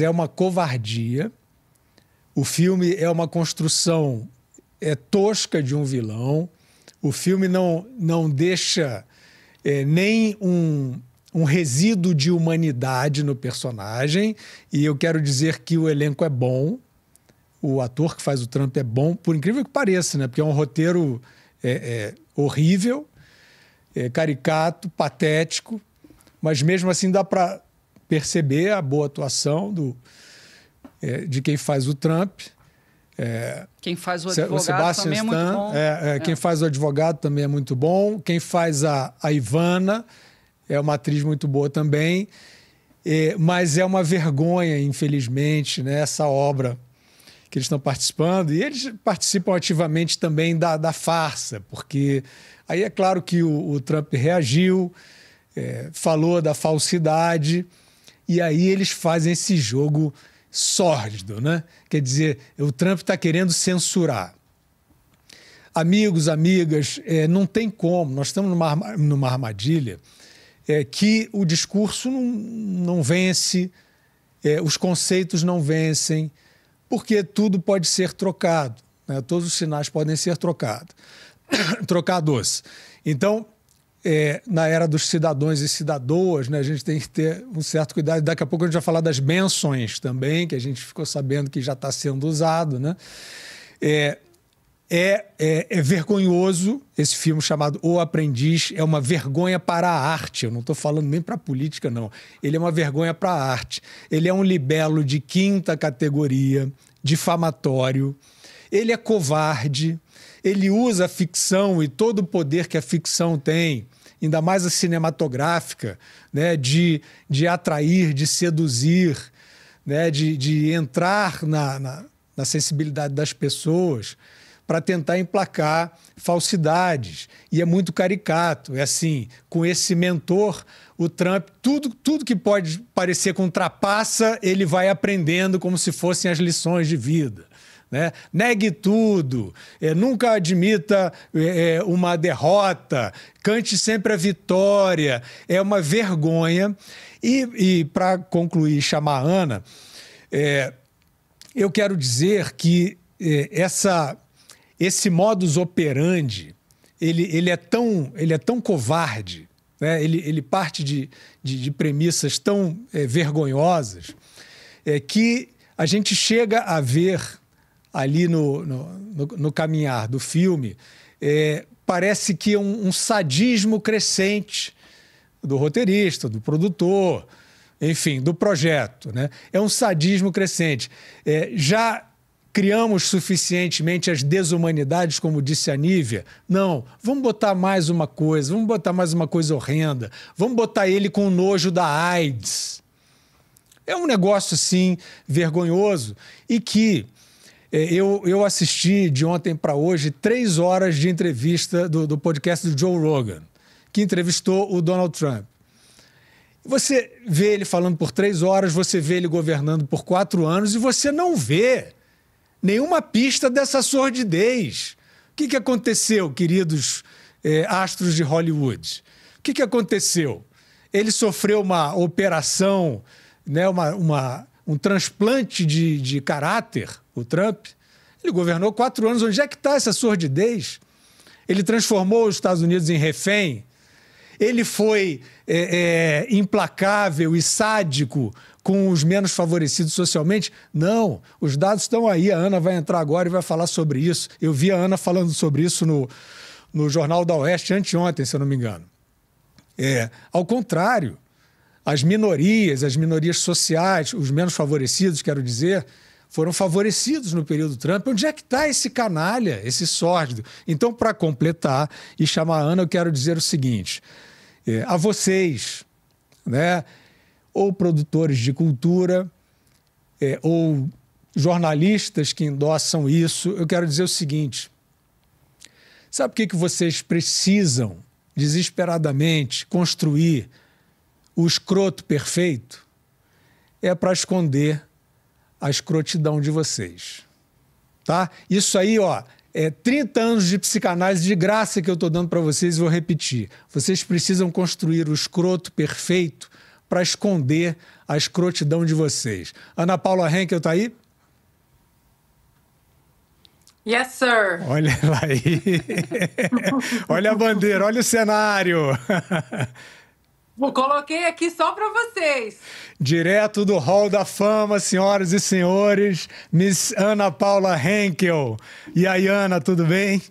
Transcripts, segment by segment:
é uma covardia. O filme é uma construção é tosca de um vilão. O filme não, não deixa é, nem um, um resíduo de humanidade no personagem. E eu quero dizer que o elenco é bom. O ator que faz o Trump é bom, por incrível que pareça, né? Porque é um roteiro é, é, horrível, é caricato, patético. Mas mesmo assim dá para perceber a boa atuação do, é, de quem faz o Trump. É, quem faz o advogado o Sebastian também Stan, é muito bom. É, é, é, quem faz o advogado também é muito bom. Quem faz a, a Ivana é uma atriz muito boa também. É, mas é uma vergonha, infelizmente, né, essa obra que eles estão participando. E eles participam ativamente também da, da farsa, porque aí é claro que o, o Trump reagiu, falou da falsidade e aí eles fazem esse jogo sórdido, né? Quer dizer, o Trump está querendo censurar. Amigos, amigas, é, não tem como, nós estamos numa, numa armadilha é, que o discurso não, não vence, é, os conceitos não vencem, porque tudo pode ser trocado, né? todos os sinais podem ser trocados. trocados. Então, é, na era dos cidadãos e cidadoas, né, a gente tem que ter um certo cuidado. Daqui a pouco a gente vai falar das benções também, que a gente ficou sabendo que já está sendo usado. Né? É, é, é, é, vergonhoso esse filme chamado O Aprendiz. É uma vergonha para a arte. Eu não estou falando nem para a política, não. Ele é uma vergonha para a arte. Ele é um libelo de quinta categoria, difamatório. Ele é covarde ele usa a ficção e todo o poder que a ficção tem, ainda mais a cinematográfica, né, de, de atrair, de seduzir, né, de, de entrar na, na, na sensibilidade das pessoas para tentar emplacar falsidades. E é muito caricato. É assim, com esse mentor, o Trump, tudo, tudo que pode parecer contrapassa, ele vai aprendendo como se fossem as lições de vida. Né? Negue tudo, é, nunca admita é, é, uma derrota, cante sempre a vitória, é uma vergonha. E, e para concluir, chamar a Ana, é, eu quero dizer que é, essa, esse modus operandi ele, ele, é, tão, ele é tão covarde, né? ele, ele parte de, de, de premissas tão é, vergonhosas, que a gente chega a ver ali no, no, no, no caminhar do filme, é, parece que é um, um sadismo crescente do roteirista, do produtor, enfim, do projeto. Né? É um sadismo crescente. É, já criamos suficientemente as desumanidades, como disse a Nívia? Não, vamos botar mais uma coisa, vamos botar mais uma coisa horrenda, vamos botar ele com o nojo da AIDS. É um negócio, sim, vergonhoso e que é, eu, eu assisti de ontem para hoje três horas de entrevista do, do podcast do Joe Rogan, que entrevistou o Donald Trump. Você vê ele falando por três horas, você vê ele governando por quatro anos e você não vê nenhuma pista dessa sordidez. O que, que aconteceu, queridos é, astros de Hollywood? O que, que aconteceu? Ele sofreu uma operação, né, uma, uma um transplante de, de caráter o Trump, ele governou quatro anos. Onde é que está essa surdidez? Ele transformou os Estados Unidos em refém. Ele foi é, é, implacável e sádico com os menos favorecidos socialmente? Não, os dados estão aí. A Ana vai entrar agora e vai falar sobre isso. Eu vi a Ana falando sobre isso no, no Jornal da Oeste anteontem, se eu não me engano. É, ao contrário, as minorias, as minorias sociais, os menos favorecidos, quero dizer, foram favorecidos no período Trump. Onde é que está esse canalha, esse sórdido? Então, para completar e chamar a Ana, eu quero dizer o seguinte: é, a vocês, né, ou produtores de cultura, é, ou jornalistas que endossam isso, eu quero dizer o seguinte: sabe o que, que vocês precisam desesperadamente construir o escroto perfeito? É para esconder a escrotidão de vocês. Tá? Isso aí, ó, é 30 anos de psicanálise de graça que eu estou dando para vocês e vou repetir. Vocês precisam construir o escroto perfeito para esconder a escrotidão de vocês. Ana Paula Henkel está aí? Yes, sir. Olha lá aí. olha a bandeira, olha o cenário. Coloquei aqui só para vocês. Direto do Hall da Fama, senhoras e senhores, Miss Ana Paula Henkel. E aí, Ana, tudo bem?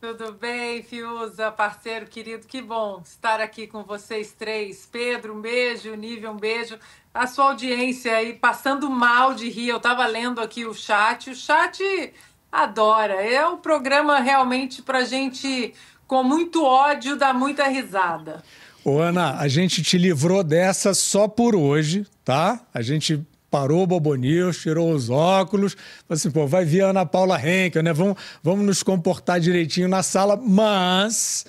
Tudo bem, Fiuza, parceiro querido. Que bom estar aqui com vocês três. Pedro, um beijo. Nível, um beijo. A sua audiência aí passando mal de rir. Eu estava lendo aqui o chat. O chat adora. É um programa realmente para gente, com muito ódio, dar muita risada. Ô, Ana, a gente te livrou dessa só por hoje, tá? A gente parou o Bobo News, tirou os óculos, falou assim, pô, vai vir a Ana Paula Henkel, né? Vamos, vamos nos comportar direitinho na sala, mas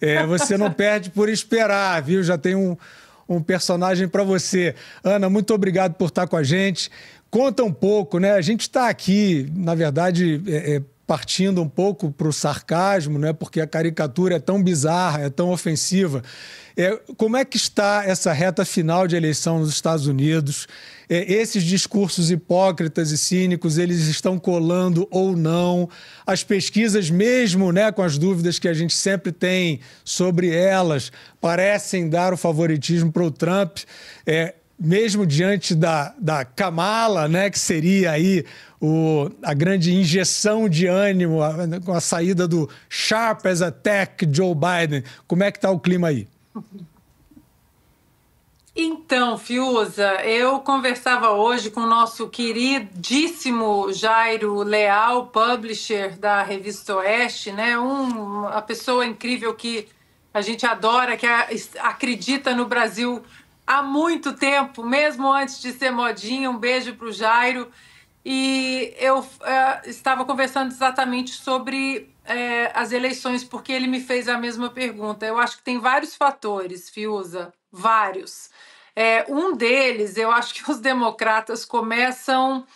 é, você não perde por esperar, viu? Já tem um, um personagem para você. Ana, muito obrigado por estar com a gente. Conta um pouco, né? A gente está aqui, na verdade, é, é partindo um pouco para o sarcasmo, né? porque a caricatura é tão bizarra, é tão ofensiva. É, como é que está essa reta final de eleição nos Estados Unidos? É, esses discursos hipócritas e cínicos, eles estão colando ou não? As pesquisas, mesmo né, com as dúvidas que a gente sempre tem sobre elas, parecem dar o favoritismo para o Trump. É, mesmo diante da, da Kamala, né, que seria aí o, a grande injeção de ânimo com a, a, saída do sharp as a Joe Biden. Como é que está o clima aí? Então, Fiuza, eu conversava hoje com o nosso queridíssimo Jairo Leal, publisher da Revista Oeste, né? Um, uma pessoa incrível que a gente adora, que acredita no Brasil há muito tempo, mesmo antes de ser modinha. Um beijo para o Jairo e eu é, estava conversando exatamente sobre é, as eleições, porque ele me fez a mesma pergunta. Eu acho que tem vários fatores, Fiuza, vários. É, um deles, eu acho que os democratas começam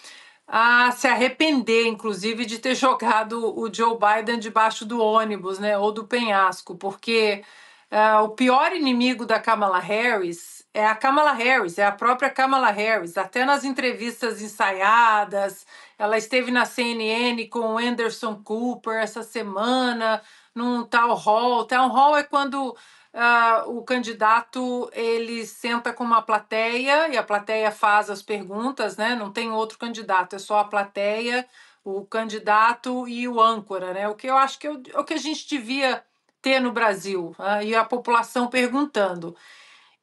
a se arrepender, inclusive, de ter jogado o Joe Biden debaixo do ônibus, né, ou do penhasco, porque é, o pior inimigo da Kamala Harris é a Kamala Harris, é a própria Kamala Harris. Até nas entrevistas ensaiadas, ela esteve na CNN com o Anderson Cooper essa semana, num tal hall. Town hall é quando uh, o candidato ele senta com uma plateia e a plateia faz as perguntas, né? Não tem outro candidato, é só a plateia, o candidato e o âncora, né? O que eu acho que é o, é que a gente devia ter no Brasil uh, e a população perguntando.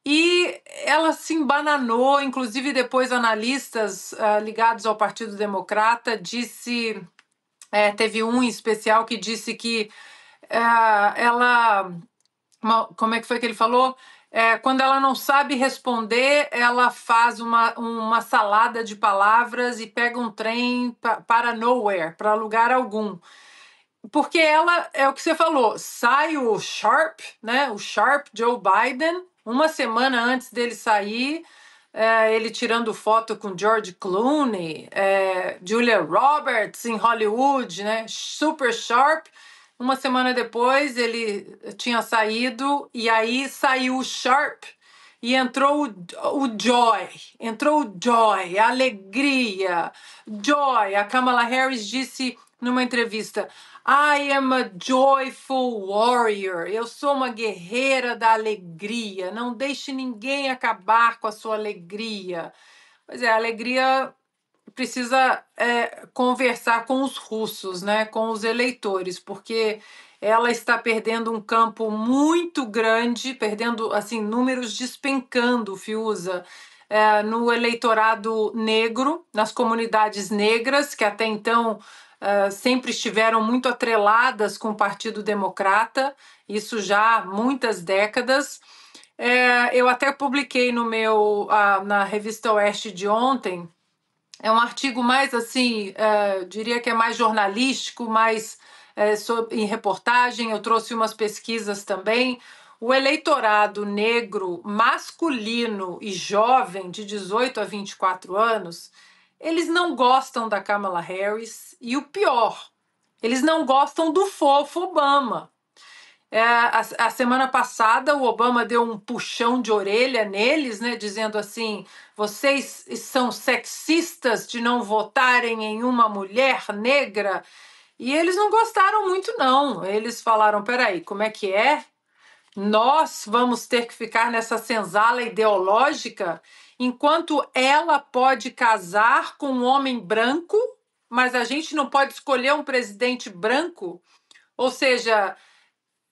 E ela se embananou, inclusive depois analistas uh, ligados ao Partido Democrata disse, é, teve um em especial que disse que uh, ela, uma, como é que foi que ele falou? É, quando ela não sabe responder, ela faz uma, uma salada de palavras e pega um trem pra, para nowhere, para lugar algum. Porque ela, é o que você falou, sai o Sharp, né? O Sharp Joe Biden uma semana antes dele sair, é, ele tirando foto com George Clooney, é, Julia Roberts em Hollywood, né? Super sharp. Uma semana depois ele eh, tinha saído e aí saiu o Sharp e entrou o, o Joy, entrou o Joy, a alegria, Joy. A Kamala Harris disse numa entrevista: I am a joyful warrior. Eu sou uma guerreira da alegria. Não deixe ninguém acabar com a sua alegria. Pois é, a alegria precisa é, conversar com os russos, né, com os eleitores, porque ela está perdendo um campo muito grande, perdendo assim números despencando, Fiuza, é, no eleitorado negro, nas comunidades negras que até então ah, sempre estiveram muito atreladas com o Partido Democrata, isso já há muitas décadas. É, eu até publiquei no meu ah, na revista Oeste de ontem é um artigo mais assim, é, diria que é mais jornalístico, mais é, sobre, em reportagem. Eu trouxe umas pesquisas também. O eleitorado negro masculino e jovem de 18 a 24 anos, eles não gostam da Kamala Harris e o pior, eles não gostam do fofo Obama. É, a, a, semana passada o Obama deu um puxão de orelha neles, né, dizendo assim: vocês são sexistas de não votarem em uma mulher negra. E eles não gostaram muito, não. Eles falaram: peraí, como é que é? Nós vamos ter que ficar nessa senzala ideológica enquanto ela pode casar com um homem branco, mas a gente não pode escolher um presidente branco? Ou seja,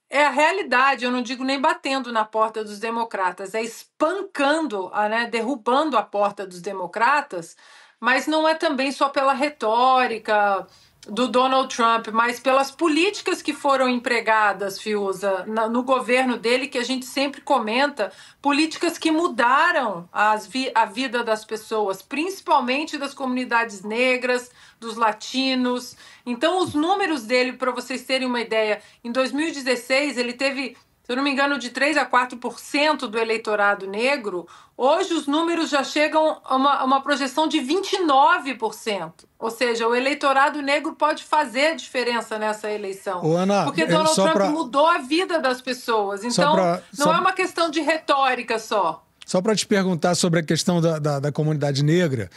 é a realidade, eu não digo nem batendo na porta dos democratas, é espancando, ah, né, derrubando a porta dos democratas, mas não é também só pela retórica do Donald Trump, mas pelas políticas que foram empregadas, Fiuza, na, no governo dele, que a gente sempre comenta, políticas que mudaram vi, a vida das pessoas, principalmente das comunidades negras, dos latinos. Então, os números dele, para vocês terem uma ideia, em 2016 ele teve se eu não me engano, de 3 a 4% do eleitorado negro, hoje os números já chegam a uma, a uma, projeção de 29%. Ou seja, o eleitorado negro pode fazer diferença nessa eleição. Ô, Ana, porque Donald Trump pra... mudou a vida das pessoas. Então, pra... não só... é uma questão de retórica só. Só para te perguntar sobre a questão da, da, da comunidade negra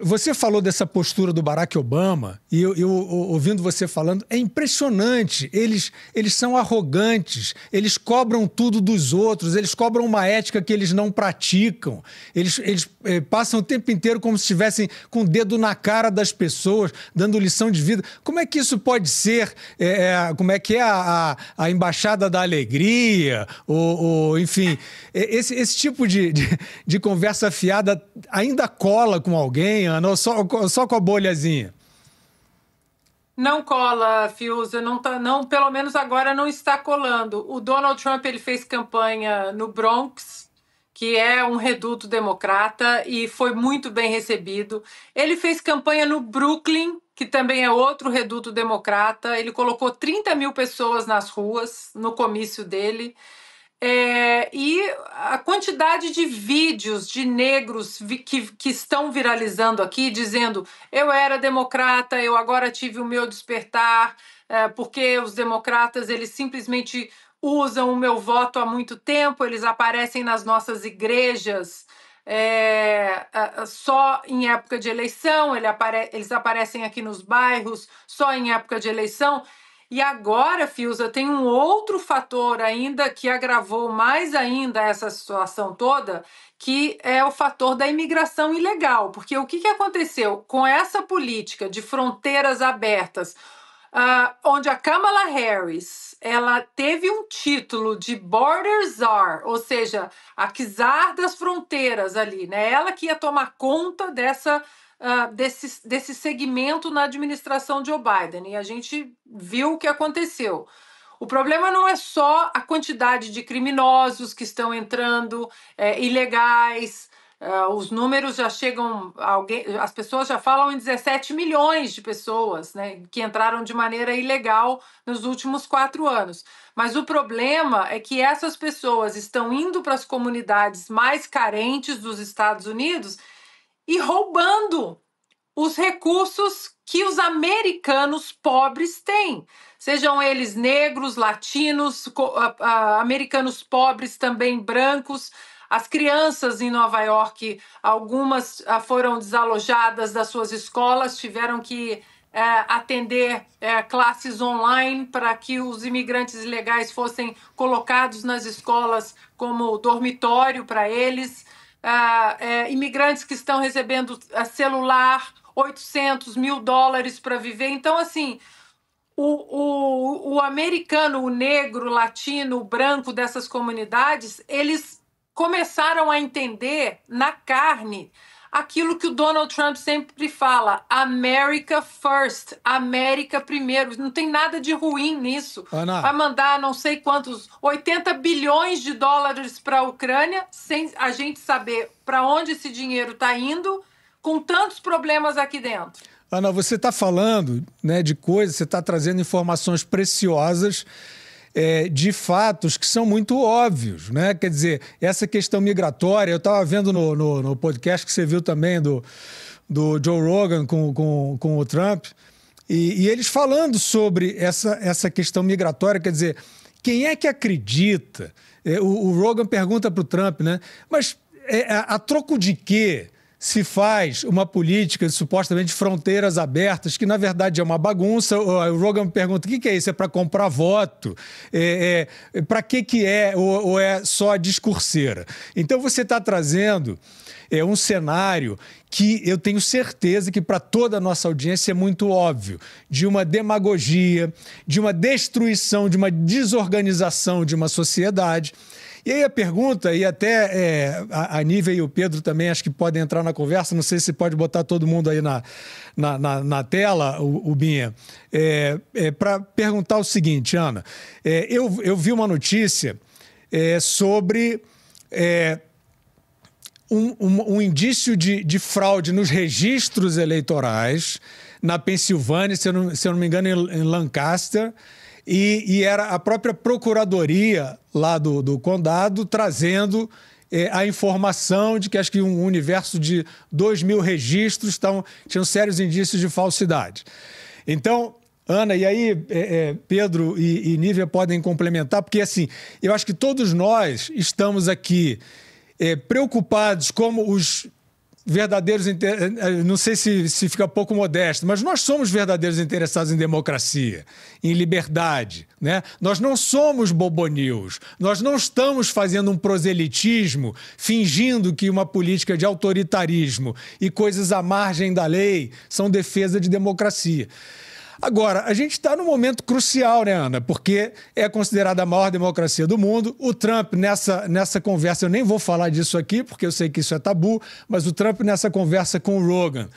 você falou dessa postura do Barack Obama, e eu, eu, ouvindo você falando, é impressionante. Eles, eles são arrogantes, eles cobram tudo dos outros, eles cobram uma ética que eles não praticam, eles, eles eh, passam o tempo inteiro como se estivessem com o dedo na cara das pessoas, dando lição de vida. Como é que isso pode ser? É, como é que é a, a, a embaixada da alegria? Ou, ou enfim, esse, esse tipo de, de, de conversa fiada ainda cola com alguém bem, Ana? Ou só, só com a bolhazinha? Não cola, Fiuza, não tá, não, pelo menos agora não está colando. O Donald Trump ele fez campanha no Bronx, que é um reduto democrata e foi muito bem recebido. Ele fez campanha no Brooklyn, que também é outro reduto democrata. Ele colocou 30 mil pessoas nas ruas no comício dele. É, e a quantidade de vídeos de negros vi, que, que estão viralizando aqui, dizendo eu era democrata, eu agora tive o meu despertar, é, porque os democratas eles simplesmente usam o meu voto há muito tempo, eles aparecem nas nossas igrejas é, só em época de eleição, ele apare eles aparecem aqui nos bairros só em época de eleição. E agora, Filza, tem um outro fator ainda que agravou mais ainda essa situação toda, que é o fator da imigração ilegal. Porque o que, que aconteceu com essa política de fronteiras abertas, uh, onde a Kamala Harris ela teve um título de Border Czar, ou seja, a czar das fronteiras ali, né? Ela que ia tomar conta dessa ah, desse, desse segmento na administração de Joe Biden. E a gente viu o que aconteceu. O problema não é só a quantidade de criminosos que estão entrando, é, ilegais. Ah, os números já chegam, alguém, as pessoas já falam em 17 milhões de pessoas né, que entraram de maneira ilegal nos últimos quatro anos. Mas o problema é que essas pessoas estão indo para as comunidades mais carentes dos Estados Unidos e roubando os recursos que os americanos pobres têm, sejam eles negros, latinos, americanos pobres também brancos. As crianças em Nova York, algumas ah, foram desalojadas das suas escolas, tiveram que é, atender é, classes online para que os imigrantes ilegais fossem colocados nas escolas como dormitório para eles ah, é, imigrantes que estão recebendo ah, celular, 800 mil dólares para viver. Então, assim, o, o, o americano, o negro, o latino, o branco dessas comunidades, eles começaram a entender na carne aquilo que o Donald Trump sempre fala: America first, América primeiro. Não tem nada de ruim nisso. Ana. Vai mandar não sei quantos, 80 bilhões de dólares para a Ucrânia, sem a gente saber para onde esse dinheiro está indo, com tantos problemas aqui dentro. Ana, você está falando né, de coisas, você está trazendo informações preciosas é, de fatos que são muito óbvios, né? Quer dizer, essa questão migratória, eu estava vendo no, no, no, podcast que você viu também do, do Joe Rogan com, com, com o Trump, e, e eles falando sobre essa, essa questão migratória, quer dizer, quem é que acredita? É, o, o Rogan pergunta para o Trump, né? Mas é, a, a troco de quê? se faz uma política supostamente de fronteiras abertas, que na verdade é uma bagunça. O Rogan me pergunta: o que, que é isso? É para comprar voto? É, é, é para que, que é? Ou, ou, é só discurseira? Então você está trazendo é, um cenário que eu tenho certeza que para toda a nossa audiência é muito óbvio, de uma demagogia, de uma destruição, de uma desorganização de uma sociedade e aí a pergunta, e até é, a, a Nívia e o Pedro também acho que podem entrar na conversa, não sei se pode botar todo mundo aí na, na, na, na tela, o, o Binha, é, é para perguntar o seguinte, Ana. É, eu, eu vi uma notícia é, sobre. É, um, um, um, indício de, de fraude nos registros eleitorais na Pensilvânia, se eu não, se eu não me engano, em, em Lancaster, e, e era a própria procuradoria lá do, do condado trazendo é, a informação de que acho que um universo de 2 mil registros tinham sérios indícios de falsidade. Então, Ana, e aí é, é, Pedro e, e Nívia podem complementar, porque assim, eu acho que todos nós estamos aqui é, preocupados como os verdadeiros. Eh, não sei se, se fica pouco modesto, mas nós somos verdadeiros interessados em democracia, em liberdade. Né? Nós não somos bobonios. Nós não estamos fazendo um proselitismo fingindo que uma política de autoritarismo e coisas à margem da lei são defesa de democracia. Agora, a gente está num momento crucial, né, Ana? Porque é considerada a maior democracia do mundo. O Trump, nessa, nessa conversa, eu nem vou falar disso aqui, porque eu sei que isso é tabu, mas o Trump, nessa conversa com o Rogan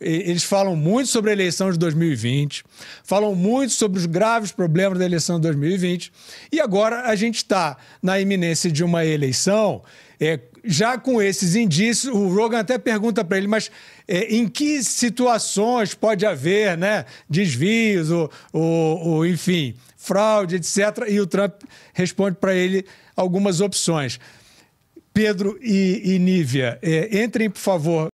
eles falam muito sobre a eleição de 2020, falam muito sobre os graves problemas da eleição de 2020, e agora a gente está na iminência de uma eleição. É, já com esses indícios, o Rogan até pergunta para ele, mas é, em que situações pode haver né, desvios, ou, ou, ou enfim, fraude, etc. E o Trump responde para ele algumas opções. Pedro e, e Nívia, é, entrem, por favor,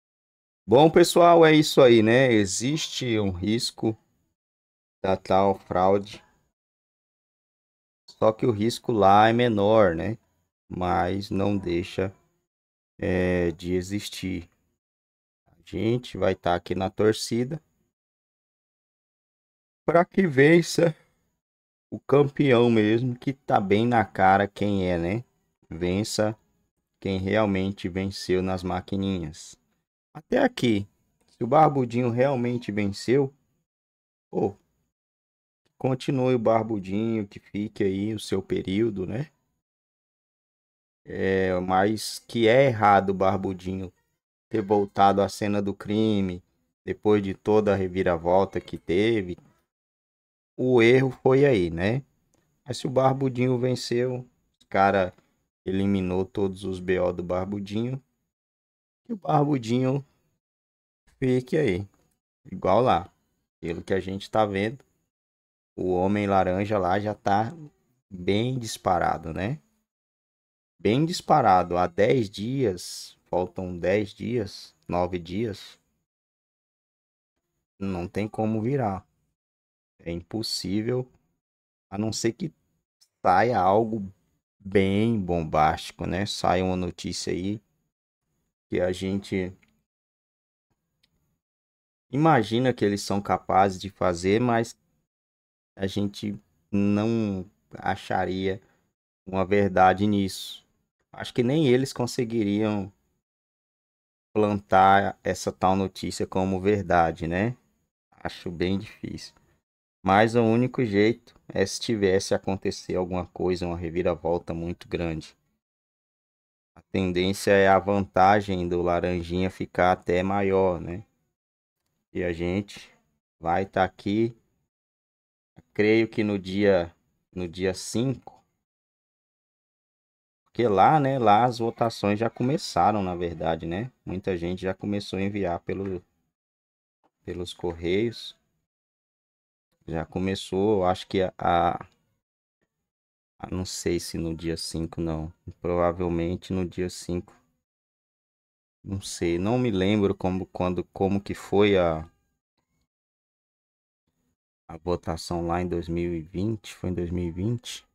Bom, pessoal, é isso aí, né? Existe um risco da tal fraude. Só que o risco lá é menor, né? Mas não deixa é, de existir. A gente vai estar tá aqui na torcida para que vença o campeão mesmo, que tá bem na cara quem é, né? Vença quem realmente venceu nas maquininhas. Até aqui, se o Barbudinho realmente venceu, pô, continue o Barbudinho, que fique aí o seu período, né? É, mas que é errado o Barbudinho ter voltado à cena do crime, depois de toda a reviravolta que teve. O erro foi aí, né? Mas se o Barbudinho venceu, o cara eliminou todos os BO do Barbudinho, que o barbudinho fique aí, igual lá. Pelo que a gente tá vendo, o homem laranja lá já tá bem disparado, né? Bem disparado. Há 10 dias, faltam 10 dias, 9 dias. Não tem como virar. É impossível, a não ser que saia algo bem bombástico, né? Sai uma notícia aí a gente imagina que eles são capazes de fazer, mas a gente não acharia uma verdade nisso. Acho que nem eles conseguiriam plantar essa tal notícia como verdade, né? Acho bem difícil. Mas o único jeito é se tivesse acontecer alguma coisa, uma reviravolta muito grande tendência é a vantagem do laranjinha ficar até maior, né? E a gente vai estar tá aqui, creio que no dia no dia 5. Porque lá, né, lá as votações já começaram, na verdade, né? Muita gente já começou a enviar pelo, pelos correios. Já começou, acho que a, a ah, não sei se no dia 5 não. Provavelmente no dia 5. Não sei, não me lembro como quando como que foi a a votação lá em 2020, foi em 2020?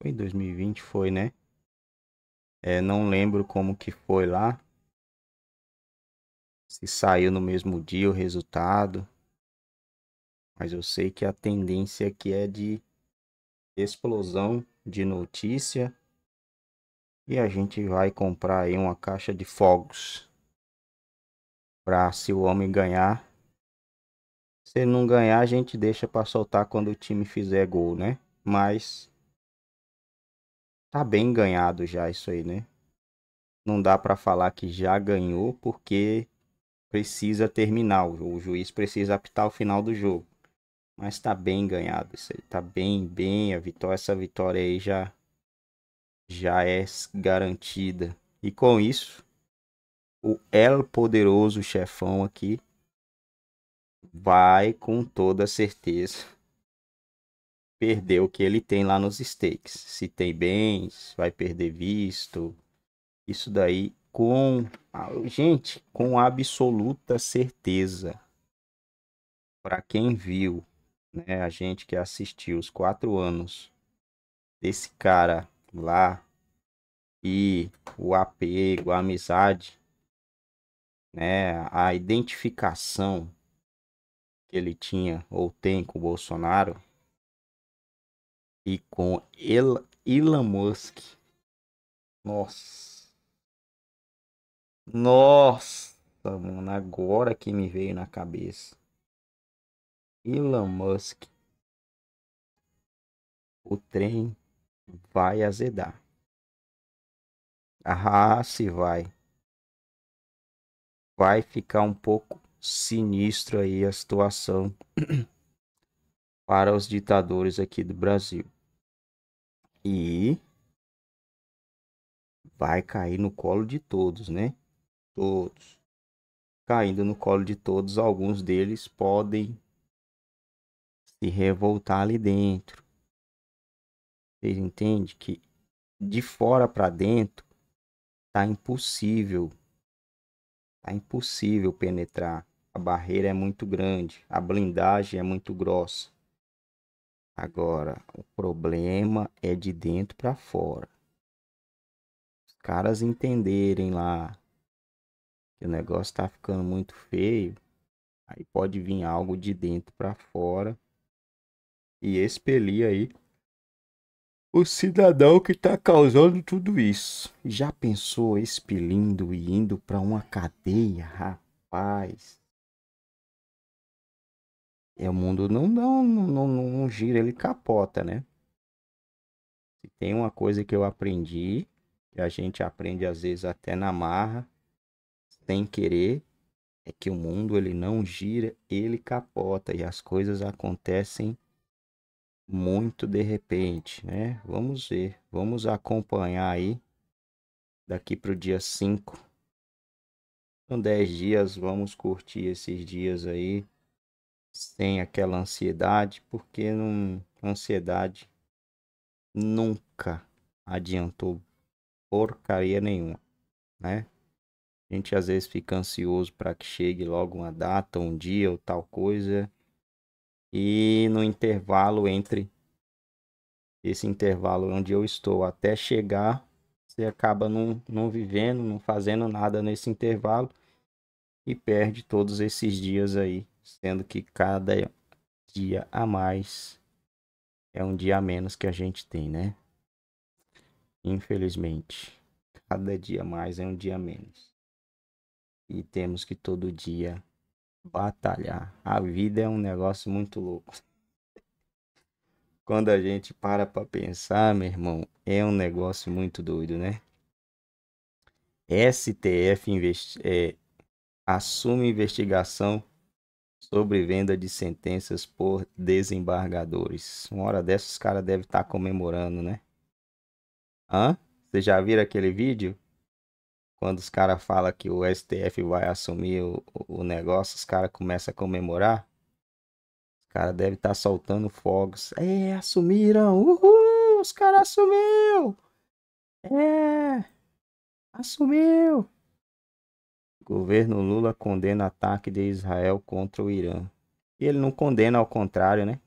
Foi em 2020 foi, né? É, não lembro como que foi lá. Se saiu no mesmo dia o resultado mas eu sei que a tendência aqui é de explosão de notícia e a gente vai comprar aí uma caixa de fogos para se o homem ganhar se não ganhar a gente deixa para soltar quando o time fizer gol né mas tá bem ganhado já isso aí né não dá para falar que já ganhou porque precisa terminar o juiz precisa apitar o final do jogo mas tá bem ganhado isso aí. Tá bem, bem. A vitória, essa vitória aí já, já é garantida. E com isso, o El Poderoso Chefão aqui vai com toda certeza perder o que ele tem lá nos stakes. Se tem bens, vai perder visto. Isso daí com, gente, com absoluta certeza. Para quem viu né? A gente que assistiu os quatro anos desse cara lá e o apego, a amizade, né? A identificação que ele tinha ou tem com o Bolsonaro e com El Elon Musk. Nossa. Nossa, mano, agora que me veio na cabeça. Elon Musk, o trem vai azedar. Ah, se vai. Vai ficar um pouco sinistro aí a situação para os ditadores aqui do Brasil. E vai cair no colo de todos, né? Todos. Caindo no colo de todos, alguns deles podem se revoltar ali dentro. Vocês entendem que de fora para dentro tá impossível. Tá impossível penetrar. A barreira é muito grande, a blindagem é muito grossa. Agora, o problema é de dentro para fora. Os caras entenderem lá que o negócio tá ficando muito feio, aí pode vir algo de dentro para fora e expelir aí o cidadão que está causando tudo isso. Já pensou expelindo e indo para uma cadeia, rapaz? É, o mundo não, não, não, não, não gira, ele capota, né? Se tem uma coisa que eu aprendi, que a gente aprende às vezes até na marra, sem querer, é que o mundo ele não gira, ele capota e as coisas acontecem muito de repente, né? Vamos ver, vamos acompanhar aí daqui para o dia 5. São 10 dias, vamos curtir esses dias aí sem aquela ansiedade, porque não, ansiedade nunca adiantou porcaria nenhuma, né? A gente às vezes fica ansioso para que chegue logo uma data, um dia ou tal coisa e no intervalo entre esse intervalo onde eu estou até chegar, você acaba não, não vivendo, não fazendo nada nesse intervalo e perde todos esses dias aí, sendo que cada dia a mais é um dia a menos que a gente tem, né? Infelizmente, cada dia a mais é um dia a menos. E temos que todo dia batalhar. A vida é um negócio muito louco. Quando a gente para para pensar, meu irmão, é um negócio muito doido, né? STF investi é, assume investigação sobre venda de sentenças por desembargadores. Uma hora dessas, os caras devem estar tá comemorando, né? Hã? você já viram aquele vídeo? quando os caras falam que o STF vai assumir o, o negócio, os caras começam a comemorar. Os caras devem estar tá soltando fogos. É, assumiram! Uhul! Os caras assumiu! É! Assumiu! Governo Lula condena ataque de Israel contra o Irã. E ele não condena ao contrário, né?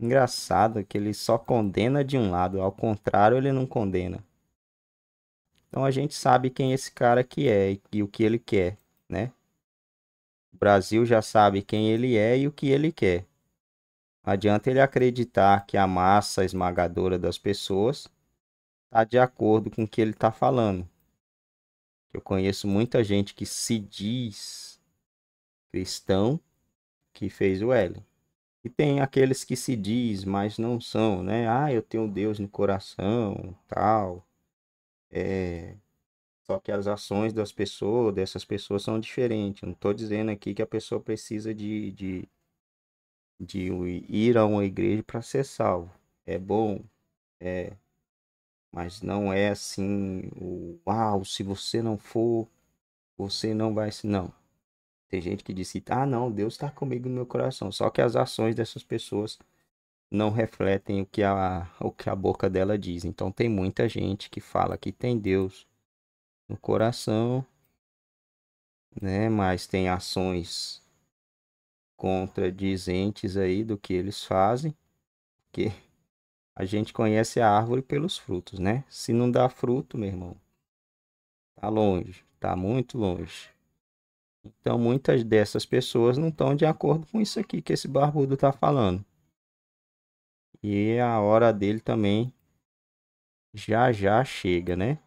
Engraçado que ele só condena de um lado, ao contrário ele não condena. Então a gente sabe quem esse cara aqui é e o que ele quer, né? O Brasil já sabe quem ele é e o que ele quer. Não adianta ele acreditar que a massa esmagadora das pessoas está de acordo com o que ele está falando. Eu conheço muita gente que se diz cristão que fez o L. E tem aqueles que se diz, mas não são, né? Ah, eu tenho Deus no coração, tal. É... Só que as ações das pessoas, dessas pessoas, são diferentes. Não estou dizendo aqui que a pessoa precisa de, de, de ir a uma igreja para ser salvo. É bom, é, mas não é assim, uau, se você não for, você não vai. Não. Tem gente que disse, ah, não, Deus está comigo no meu coração. Só que as ações dessas pessoas não refletem o que a, o que a boca dela diz. Então tem muita gente que fala que tem Deus no coração, né? Mas tem ações contradizentes aí do que eles fazem, porque a gente conhece a árvore pelos frutos, né? Se não dá fruto, meu irmão, tá longe, tá muito longe. Então muitas dessas pessoas não estão de acordo com isso aqui que esse barbudo está falando. E a hora dele também já já chega, né?